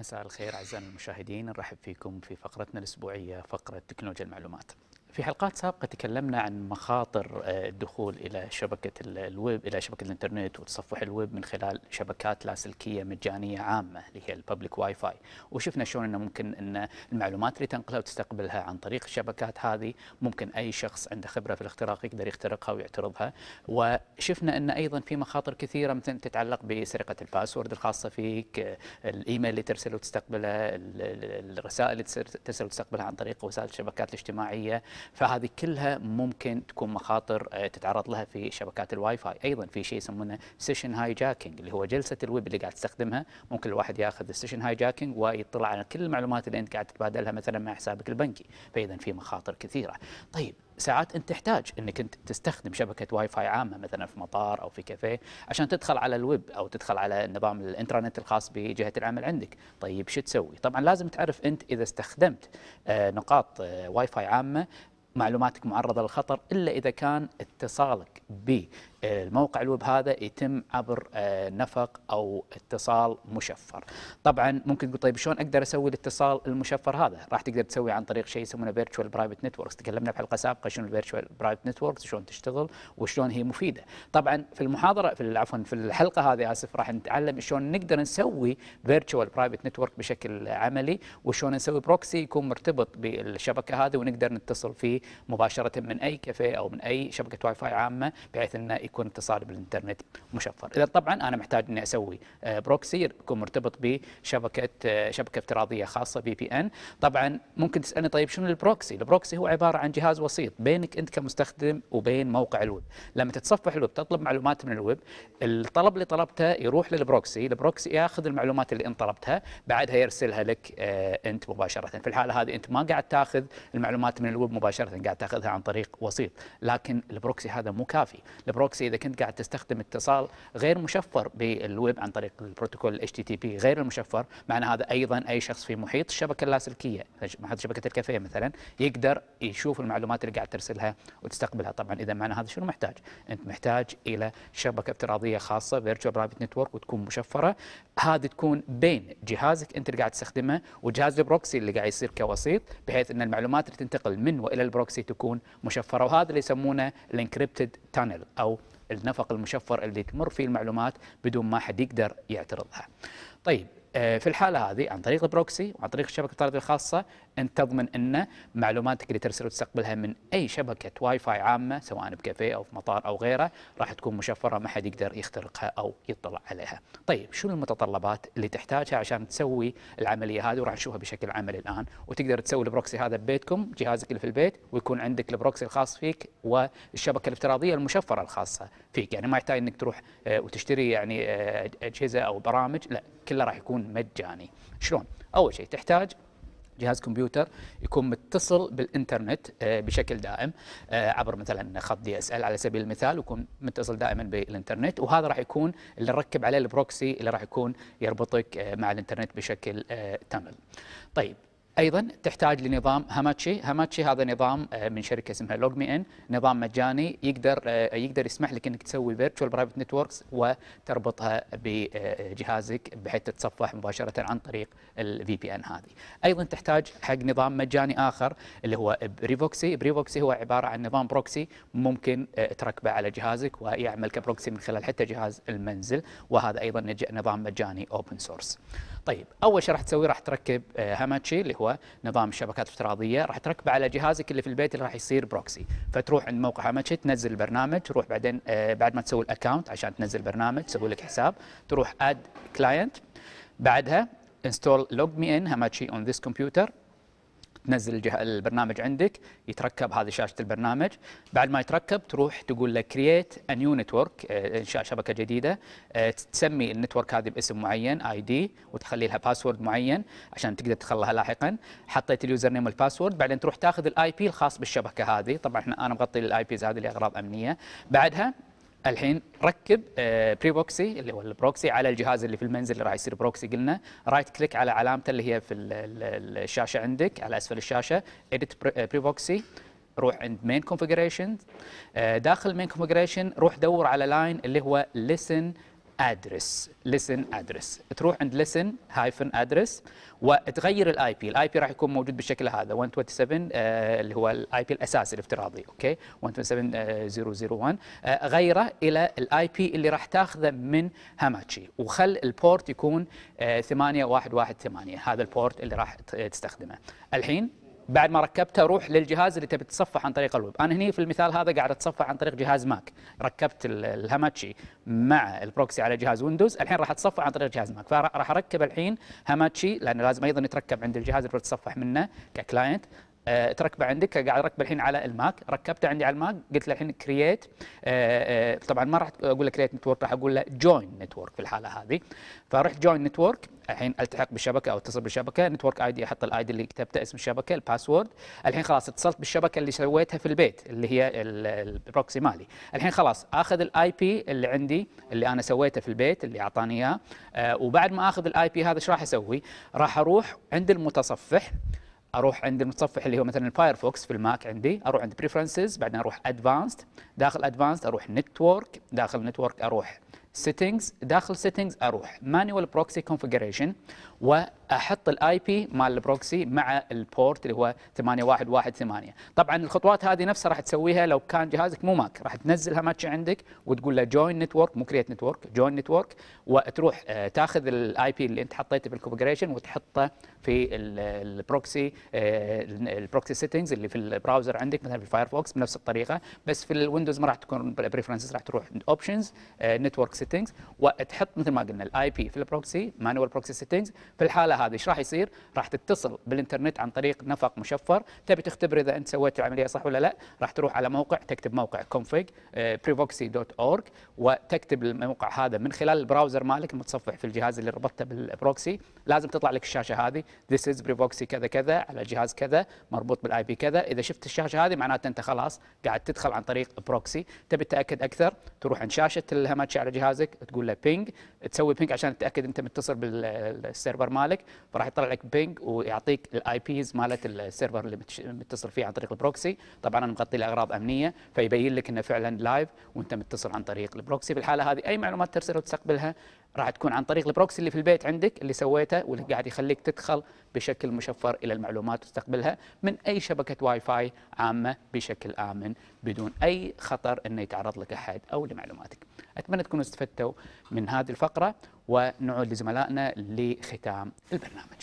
مساء الخير أعزائنا المشاهدين نرحب فيكم في فقرتنا الأسبوعية فقرة تكنولوجيا المعلومات في حلقات سابقة تكلمنا عن مخاطر آه، الدخول إلى شبكة الويب إلى شبكة الإنترنت وتصفح الويب من خلال شبكات لاسلكية مجانية عامة اللي هي الببليك واي فاي وشفنا شلون أنه ممكن أن المعلومات اللي تنقلها وتستقبلها عن طريق الشبكات هذه ممكن أي شخص عنده خبرة في الاختراق يقدر يخترقها ويعترضها وشفنا أن أيضا في مخاطر كثيرة مثل تتعلق بسرقة الباسورد الخاصة فيك الإيميل اللي ترسله وتستقبله الرسائل اللي ترسل وتستقبلها عن طريق وسائل الشبكات الاجتماعية فهذه كلها ممكن تكون مخاطر آه، تتعرض لها في شبكات الواي فاي ايضا في شيء يسمونه سيشن هاي جاكينج اللي هو جلسه الويب اللي قاعد تستخدمها ممكن الواحد ياخذ السيشن هاي جاكينج ويطلع على كل المعلومات اللي انت قاعد تتبادلها مثلا مع حسابك البنكي فاذا في مخاطر كثيره طيب ساعات انت تحتاج انك انت تستخدم شبكه واي فاي عامه مثلا في مطار او في كافيه عشان تدخل على الويب او تدخل على نظام الانترنت الخاص بجهه العمل عندك، طيب شو تسوي؟ طبعا لازم تعرف انت اذا استخدمت آه، نقاط آه، واي فاي عامه معلوماتك معرضة للخطر إلا إذا كان اتصالك ب الموقع الويب هذا يتم عبر آه، نفق او اتصال مشفر طبعا ممكن تقول طيب شلون اقدر اسوي الاتصال المشفر هذا راح تقدر تسوي عن طريق شيء يسمونه فيرتشوال برايفت نتوركس تكلمنا بحلقه سابقه شنو الفيرتشوال برايفت نتوركس شلون تشتغل وشلون هي مفيده طبعا في المحاضره في عفوا في الحلقه هذه اسف راح نتعلم شلون نقدر نسوي فيرتشوال برايفت نتورك بشكل عملي وشلون نسوي بروكسي يكون مرتبط بالشبكه هذه ونقدر نتصل فيه مباشره من اي كافيه او من اي شبكه واي فاي عامه بحيث انه يكون اتصال بالانترنت مشفر اذا طبعا انا محتاج اني اسوي بروكسي آه، يكون مرتبط بشبكه آه، شبكه افتراضيه خاصه في بي ان طبعا ممكن تسالني طيب شنو البروكسي البروكسي هو عباره عن جهاز وسيط بينك انت كمستخدم وبين موقع الويب لما تتصفح الويب تطلب معلومات من الويب الطلب اللي طلبته يروح للبروكسي البروكسي ياخذ المعلومات اللي انت طلبتها بعدها يرسلها لك آه، انت مباشره في الحاله هذه انت ما قاعد تاخذ المعلومات من الويب مباشره قاعد تاخذها عن طريق وسيط لكن البروكسي هذا مو كافي البروكسي بالعكس اذا كنت قاعد تستخدم اتصال غير مشفر بالويب عن طريق البروتوكول اتش تي تي بي غير المشفر معنى هذا ايضا اي شخص في محيط الشبكه اللاسلكيه محيط شبكه الكافيه مثلا يقدر يشوف المعلومات اللي قاعد ترسلها وتستقبلها طبعا اذا معنى هذا شنو محتاج انت محتاج الى شبكه افتراضيه خاصه فيرتشوال برايفت نتورك وتكون مشفره هذه تكون بين جهازك انت اللي قاعد تستخدمه وجهاز البروكسي اللي قاعد يصير كوسيط بحيث ان المعلومات اللي تنتقل من والى البروكسي تكون مشفره وهذا اللي يسمونه الانكربتد التانل او النفق المشفر اللي تمر فيه المعلومات بدون ما حد يقدر يعترضها. طيب آه، في الحاله هذه عن طريق البروكسي وعن طريق الشبكه الطرد الخاصه انت تضمن ان معلوماتك اللي ترسل وتستقبلها من اي شبكه واي فاي عامه سواء بكافيه او في مطار او غيره راح تكون مشفره ما حد يقدر يخترقها او يطلع عليها. طيب شنو المتطلبات اللي تحتاجها عشان تسوي العمليه هذه وراح نشوفها بشكل عملي الان وتقدر تسوي البروكسي هذا ببيتكم جهازك اللي في البيت ويكون عندك البروكسي الخاص فيك والشبكه الافتراضيه المشفره الخاصه فيك يعني ما يحتاج انك تروح آه، وتشتري يعني آه، اجهزه او برامج لا كله راح يكون مجاني شلون اول شيء تحتاج جهاز كمبيوتر يكون متصل بالانترنت آه، بشكل دائم آه، عبر مثلا خط دي اس ال على سبيل المثال ويكون متصل دائما بالانترنت وهذا راح يكون اللي نركب عليه البروكسي اللي راح يكون يربطك آه، مع الانترنت بشكل تامل. طيب ايضا تحتاج لنظام هاماتشي، هاماتشي هذا نظام آه، من شركه اسمها لوجمي ان، نظام مجاني يقدر آه، يقدر يسمح لك انك تسوي فيرتشوال برايفت نتوركس وتربطها بجهازك بحيث تتصفح مباشره عن طريق الفي بي ان هذه. ايضا تحتاج حق نظام مجاني اخر اللي هو بريفوكسي، بريفوكسي هو عباره عن نظام بروكسي ممكن آه، تركبه على جهازك ويعمل كبروكسي من خلال حتى جهاز المنزل، وهذا ايضا نظام مجاني اوبن سورس. طيب اول شيء راح تسوي راح تركب هاماتشي آه، اللي هو نظام الشبكات الافتراضيه راح تركبه على جهازك اللي في البيت اللي راح يصير بروكسي فتروح عند موقع هاماتشي تنزل البرنامج تروح بعدين آه، بعد ما تسوي الاكونت عشان تنزل برنامج تسوي لك حساب تروح اد كلاينت بعدها انستول لوج مي ان هاماتشي اون ذيس كمبيوتر تنزل البرنامج عندك يتركب هذه شاشه البرنامج بعد ما يتركب تروح تقول له كرييت انيو نتورك انشاء شبكه جديده آه، تسمي النتورك هذه باسم معين اي دي وتخلي لها باسورد معين عشان تقدر تدخلها لاحقا حطيت اليوزر نيم والباسورد بعدين تروح تاخذ الاي بي الخاص بالشبكه هذه طبعا احنا انا مغطي الاي بيز هذه لاغراض امنيه بعدها الحين ركب بري آه، بوكسي اللي هو البروكسي على الجهاز اللي في المنزل اللي راح يصير بروكسي قلنا رايت كليك على علامته اللي هي في الشاشه عندك على اسفل الشاشه اديت بري بوكسي روح عند مين كونفجريشن آه، داخل مين كونفجريشن روح دور على لاين اللي هو listen ادرس لسن ادرس تروح عند لسن هايفن ادرس وتغير الاي بي الاي بي راح يكون موجود بالشكل هذا 127 آه اللي هو الاي بي الاساسي الافتراضي اوكي 127001 آه،, آه غيره الى الاي بي اللي راح تاخذه من هاماتشي وخل البورت يكون آه 8118 هذا البورت اللي راح تستخدمه الحين بعد ما ركبته روح للجهاز اللي تبي تصفح عن طريق الويب انا هني في المثال هذا قاعد اتصفح عن طريق جهاز ماك ركبت الهاماتشي مع البروكسي على جهاز ويندوز الحين راح اتصفح عن طريق جهاز ماك فراح اركب الحين هاماتشي لانه لازم ايضا يتركب عند الجهاز اللي بتصفح منه ككلاينت آه، تركبه عندك قاعد اركبه الحين على الماك ركبته عندي على الماك قلت له الحين كرييت آه، آه، طبعا ما راح اقول له كرييت نتورك راح اقول له جوين نتورك في الحاله هذه فرحت جوين نتورك الحين التحق بالشبكه او اتصل بالشبكه نتورك اي دي احط الاي دي اللي كتبته اسم الشبكه الباسورد الحين خلاص اتصلت بالشبكه اللي سويتها في البيت اللي هي البروكسي مالي الحين خلاص اخذ الاي بي اللي عندي اللي انا سويته في البيت اللي اعطاني اياه وبعد ما اخذ الاي بي هذا ايش راح اسوي راح اروح عند المتصفح اروح عند المتصفح اللي هو مثلا الفايرفوكس في الماك عندي اروح عند بريفرنسز بعدين اروح ادفانسد داخل ادفانسد اروح نتورك داخل نتورك اروح سيتنجز داخل سيتنجز اروح مانوال بروكسي كونفيجريشن واحط الاي بي مال البروكسي مع البورت اللي هو 8118 طبعا الخطوات هذه نفسها راح تسويها لو كان جهازك مو ماك راح تنزلها ماتش عندك وتقول له جوين نتورك مو كريت نتورك جوين نتورك وتروح آه، تاخذ الاي بي اللي انت حطيته بالكونفجريشن وتحطه في البروكسي البروكسي سيتنجز اللي في البراوزر عندك مثلا في الفايرفوكس بنفس الطريقه بس في الويندوز ما راح تكون بريفرنسز راح تروح اوبشنز نتورك سيتنجز وتحط مثل ما قلنا الاي بي في البروكسي مانوال بروكسي سيتنجز في الحاله هذه ايش راح يصير راح تتصل بالانترنت عن طريق نفق مشفر تبي تختبر اذا انت سويت العمليه صح ولا لا راح تروح على موقع تكتب موقع كونفيج بريفوكسي دوت اورج وتكتب الموقع هذا من خلال البراوزر مالك المتصفح في الجهاز اللي ربطته بالبروكسي لازم تطلع لك الشاشه هذه ذيس از بريفوكسي كذا كذا على جهاز كذا مربوط بالاي بي كذا اذا شفت الشاشه هذه معناته انت خلاص قاعد تدخل عن طريق بروكسي تبي تتاكد اكثر تروح عند شاشه الهماتشي على جهازك تقول له بينج تسوي بينج عشان تتاكد انت متصل بالسيرفر السيرفر مالك فراح يطلع لك بينج ويعطيك الاي بيز مالت السيرفر اللي متصل فيه عن طريق البروكسي طبعا انا مغطي الاغراض امنيه فيبين لك انه فعلا لايف وانت متصل عن طريق البروكسي في الحاله هذه اي معلومات ترسلها وتستقبلها راح تكون عن طريق البروكسي اللي في البيت عندك اللي سويته واللي قاعد يخليك تدخل بشكل مشفر الى المعلومات وتستقبلها من اي شبكه واي فاي عامه بشكل امن بدون اي خطر انه يتعرض لك احد او لمعلوماتك. اتمنى تكونوا استفدتوا من هذه الفقره ونعود لزملائنا لختام البرنامج.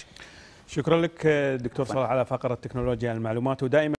شكرا لك دكتور صالح على فقره تكنولوجيا المعلومات ودائما